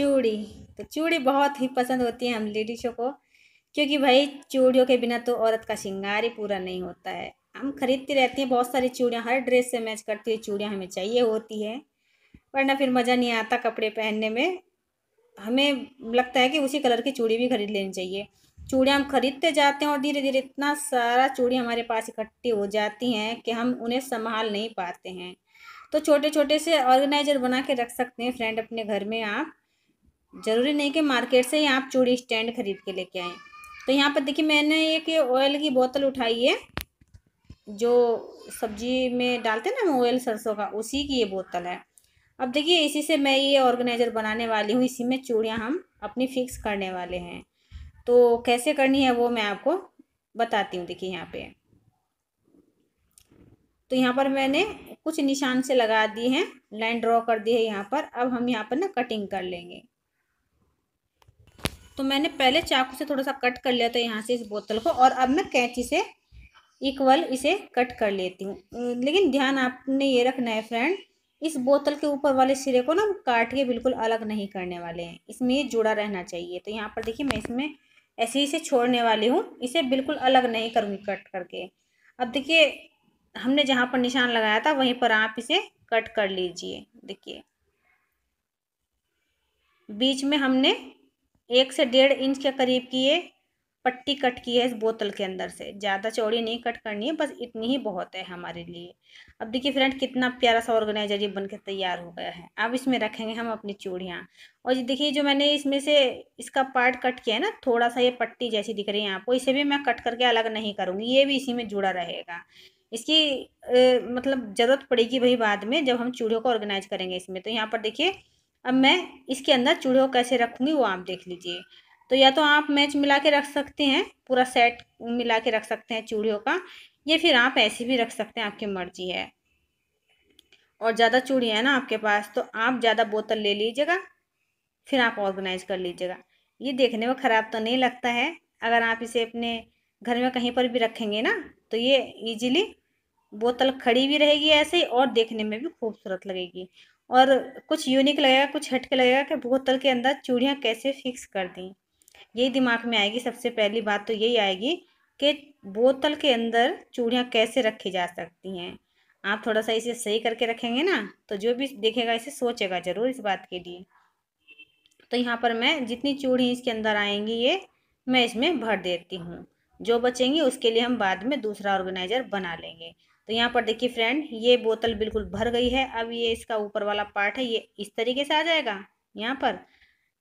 चूड़ी तो चूड़ी बहुत ही पसंद होती है हम लेडीज़ों को क्योंकि भाई चूड़ियों के बिना तो औरत का श्रृंगार ही पूरा नहीं होता है हम खरीदती रहती हैं बहुत सारी चूड़ियाँ हर ड्रेस से मैच करती हुई चूड़ियाँ हमें चाहिए होती है वरना फिर मज़ा नहीं आता कपड़े पहनने में हमें लगता है कि उसी कलर की चूड़ी भी खरीद लेनी चाहिए चूड़ियाँ हम खरीदते जाते हैं और धीरे धीरे इतना सारा चूड़ी हमारे पास इकट्ठी हो जाती हैं कि हम उन्हें संभाल नहीं पाते हैं तो छोटे छोटे से ऑर्गेनाइजर बना के रख सकते हैं फ्रेंड अपने घर में आप ज़रूरी नहीं कि मार्केट से ही आप चूड़ी स्टैंड खरीद के लेके आएँ तो यहाँ पर देखिए मैंने एक ऑयल की बोतल उठाई है जो सब्जी में डालते हैं ना ऑयल सरसों का उसी की ये बोतल है अब देखिए इसी से मैं ये ऑर्गेनाइज़र बनाने वाली हूँ इसी में चूड़ियाँ हम अपनी फिक्स करने वाले हैं तो कैसे करनी है वो मैं आपको बताती हूँ देखिए यहाँ पे तो यहाँ पर मैंने कुछ निशान से लगा दी हैं लाइन ड्रॉ कर दी है यहाँ पर अब हम यहाँ पर ना कटिंग कर लेंगे तो मैंने पहले चाकू से थोड़ा सा कट कर लिया था यहाँ से इस बोतल को और अब मैं कैंची से इक्वल इसे कट कर लेती हूँ लेकिन ध्यान आपने ये रखना है फ्रेंड इस बोतल के ऊपर वाले सिरे को ना काट के बिल्कुल अलग नहीं करने वाले हैं इसमें ये जुड़ा रहना चाहिए तो यहाँ पर देखिए मैं इसमें ऐसे ही इसे छोड़ने वाली हूँ इसे बिल्कुल अलग नहीं करूँगी कट करके अब देखिए हमने जहाँ पर निशान लगाया था वहीं पर आप इसे कट कर लीजिए देखिए बीच में हमने एक से डेढ़ इंच के करीब की ये पट्टी कट की है इस बोतल के अंदर से ज़्यादा चौड़ी नहीं कट करनी है बस इतनी ही बहुत है हमारे लिए अब देखिए फ्रेंड कितना प्यारा सा ऑर्गेनाइजर ये बनकर तैयार हो गया है अब इसमें रखेंगे हम अपनी चूड़ियाँ और ये देखिए जो मैंने इसमें से इसका पार्ट कट किया है ना थोड़ा सा ये पट्टी जैसी दिख रही है आपको इसे भी मैं कट करके अलग नहीं करूँगी ये भी इसी में जुड़ा रहेगा इसकी ए, मतलब ज़रूरत पड़ेगी वही बाद में जब हम चूड़ियों को ऑर्गेनाइज करेंगे इसमें तो यहाँ पर देखिए अब मैं इसके अंदर चूड़े को कैसे रखूँगी वो आप देख लीजिए तो या तो आप मैच मिला के रख सकते हैं पूरा सेट मिला के रख सकते हैं चूड़ियों का ये फिर आप ऐसे भी रख सकते हैं आपकी मर्जी है और ज़्यादा चूड़ी है ना आपके पास तो आप ज़्यादा बोतल ले लीजिएगा फिर आप ऑर्गेनाइज कर लीजिएगा ये देखने में ख़राब तो नहीं लगता है अगर आप इसे अपने घर में कहीं पर भी रखेंगे ना तो ये ईजिली बोतल खड़ी भी रहेगी ऐसे और देखने में भी खूबसूरत लगेगी और कुछ यूनिक लगेगा कुछ हटके लगेगा कि बोतल के अंदर चूड़ियाँ कैसे फिक्स कर दी यही दिमाग में आएगी सबसे पहली बात तो यही आएगी कि बोतल के अंदर चूड़ियाँ कैसे रखी जा सकती हैं आप थोड़ा सा इसे सही करके रखेंगे ना तो जो भी देखेगा इसे सोचेगा ज़रूर इस बात के लिए तो यहाँ पर मैं जितनी चूड़ी इसके अंदर आएंगी ये मैं इसमें भर देती हूँ जो बचेंगी उसके लिए हम बाद में दूसरा ऑर्गेनाइजर बना लेंगे तो यहाँ पर देखिए फ्रेंड ये बोतल बिल्कुल भर गई है अब ये इसका ऊपर वाला पार्ट है ये इस तरीके से आ जाएगा यहाँ पर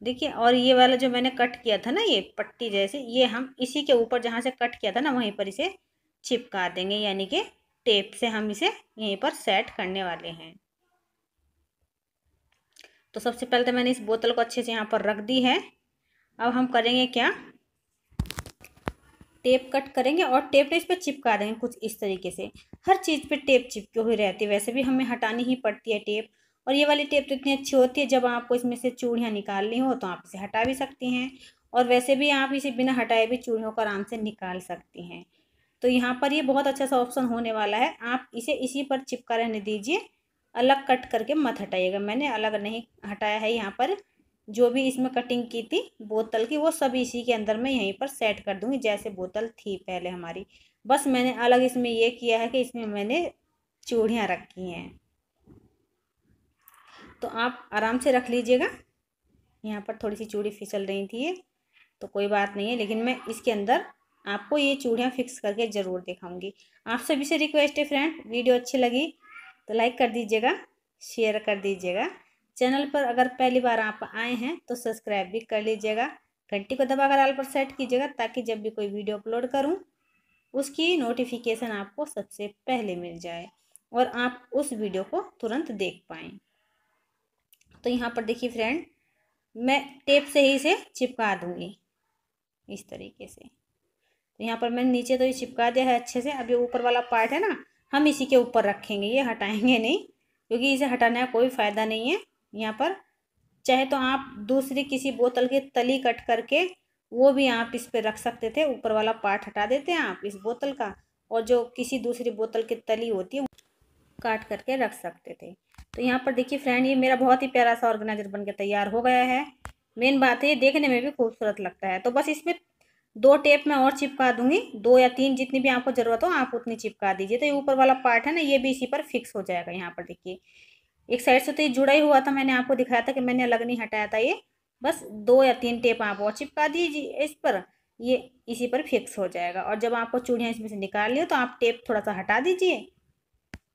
देखिए और ये वाला जो मैंने कट किया था ना ये पट्टी जैसे ये हम इसी के ऊपर जहाँ से कट किया था ना वहीं पर इसे चिपका देंगे यानी कि टेप से हम इसे यहीं पर सेट करने वाले हैं तो सबसे पहले तो मैंने इस बोतल को अच्छे से यहाँ पर रख दी है अब हम करेंगे क्या टेप कट करेंगे और टेप इस पर चिपका देंगे कुछ इस तरीके से हर चीज़ पे टेप चिपके हुए रहती है वैसे भी हमें हटानी ही पड़ती है टेप और ये वाली टेप तो इतनी अच्छी होती है जब आपको इसमें से चूड़ियाँ निकालनी हो तो आप इसे हटा भी सकती हैं और वैसे भी आप इसे बिना हटाए भी चूड़ियों को आराम से निकाल सकती हैं तो यहाँ पर ये बहुत अच्छा सा ऑप्शन होने वाला है आप इसे इसी पर चिपका रहने दीजिए अलग कट करके मत हटाइएगा मैंने अलग नहीं हटाया है यहाँ पर जो भी इसमें कटिंग की थी बोतल की वो सब इसी के अंदर मैं यहीं पर सेट कर दूंगी जैसे बोतल थी पहले हमारी बस मैंने अलग इसमें ये किया है कि इसमें मैंने चूड़ियाँ रखी हैं तो आप आराम से रख लीजिएगा यहाँ पर थोड़ी सी चूड़ी फिसल रही थी ये तो कोई बात नहीं है लेकिन मैं इसके अंदर आपको ये चूड़ियाँ फिक्स करके ज़रूर दिखाऊंगी आप सभी से रिक्वेस्ट है फ्रेंड वीडियो अच्छी लगी तो लाइक कर दीजिएगा शेयर कर दीजिएगा चैनल पर अगर पहली बार आप आए हैं तो सब्सक्राइब भी कर लीजिएगा घंटी को दबाकर आल पर सेट कीजिएगा ताकि जब भी कोई वीडियो अपलोड करूं उसकी नोटिफिकेशन आपको सबसे पहले मिल जाए और आप उस वीडियो को तुरंत देख पाएँ तो यहाँ पर देखिए फ्रेंड मैं टेप से ही इसे चिपका दूँगी इस तरीके से तो यहाँ पर मैंने नीचे तो ये चिपका दिया है अच्छे से अब ये ऊपर वाला पार्ट है ना हम इसी के ऊपर रखेंगे ये हटाएंगे नहीं क्योंकि इसे हटाने का कोई फ़ायदा नहीं है यहाँ पर चाहे तो आप दूसरी किसी बोतल के तली कट करके वो भी आप इस पर रख सकते थे ऊपर वाला पार्ट हटा देते हैं आप इस बोतल का और जो किसी दूसरी बोतल की तली होती है काट करके रख सकते थे तो यहाँ पर देखिए फ्रेंड ये मेरा बहुत ही प्यारा सा ऑर्गेनाइजर बन के तैयार हो गया है मेन बात है ये देखने में भी खूबसूरत लगता है तो बस इसमें दो टेप मैं और चिपका दूंगी दो या तीन जितनी भी आपको ज़रूरत हो आप उतनी चिपका दीजिए तो ये ऊपर वाला पार्ट है ना ये भी इसी पर फिक्स हो जाएगा यहाँ पर देखिए एक साइड से तो ये जुड़ा ही हुआ था मैंने आपको दिखाया था कि मैंने अलग नहीं हटाया था ये बस दो या तीन टेप आप और चिपका दीजिए इस पर ये इसी पर फिक्स हो जाएगा और जब आपको चूड़ियाँ इसमें से निकाल लियो तो आप टेप थोड़ा सा हटा दीजिए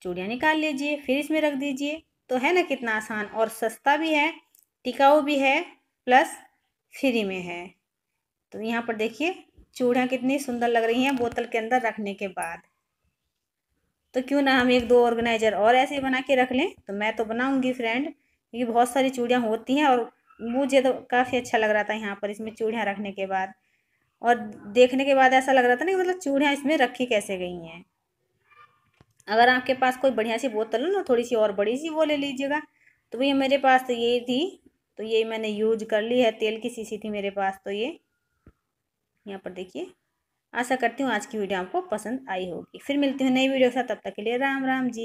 चूड़ियाँ निकाल लीजिए फिर इसमें रख दीजिए तो है ना कितना आसान और सस्ता भी है टिकाऊ भी है प्लस फ्री में है तो यहाँ पर देखिए चूड़ियाँ कितनी सुंदर लग रही हैं बोतल के अंदर रखने के बाद तो क्यों ना हम एक दो ऑर्गेनाइजर और ऐसे बना के रख लें तो मैं तो बनाऊँगी फ्रेंड क्योंकि बहुत सारी चूड़ियाँ होती हैं और मुझे तो काफ़ी अच्छा लग रहा था यहाँ पर इसमें चूड़ियाँ रखने के बाद और देखने के बाद ऐसा लग रहा था ना कि मतलब चूड़ियाँ इसमें रखी कैसे गई हैं अगर आपके पास कोई बढ़िया सी बोतल हो ना थोड़ी सी और बड़ी सी वो ले लीजिएगा तो भैया मेरे पास तो ये थी तो ये मैंने यूज कर ली है तेल की शीशी थी मेरे पास तो ये यहाँ पर देखिए आशा करती हूँ आज की वीडियो आपको पसंद आई होगी फिर मिलती हूँ नई वीडियो के साथ तब तक के लिए राम राम जी